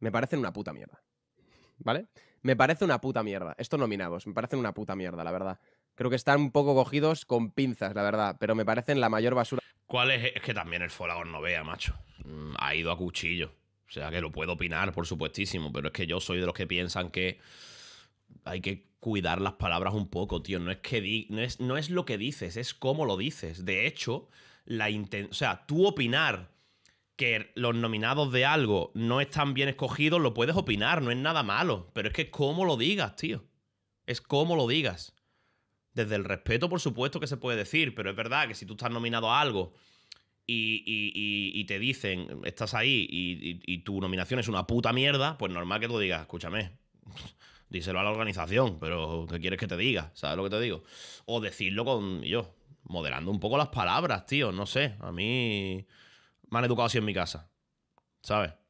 me parecen una puta mierda. ¿Vale? Me parece una puta mierda. Estos nominados, me parecen una puta mierda, la verdad. Creo que están un poco cogidos con pinzas, la verdad, pero me parecen la mayor basura. ¿Cuál es? Es que también el Folagor no vea, macho. Mm, ha ido a cuchillo. O sea, que lo puedo opinar, por supuestísimo, pero es que yo soy de los que piensan que hay que cuidar las palabras un poco, tío. No es, que di no es, no es lo que dices, es cómo lo dices. De hecho, la o sea, tú opinar que los nominados de algo no están bien escogidos, lo puedes opinar, no es nada malo. Pero es que cómo lo digas, tío. Es cómo lo digas. Desde el respeto, por supuesto, que se puede decir, pero es verdad que si tú estás nominado a algo y, y te dicen, estás ahí y, tu nominación es una puta mierda, pues normal que tú digas, escúchame, díselo a la organización, pero ¿qué quieres que te diga? ¿Sabes lo que te digo? O decirlo con yo, moderando un poco las palabras, tío, no sé, a mí mal así en mi casa. ¿Sabes?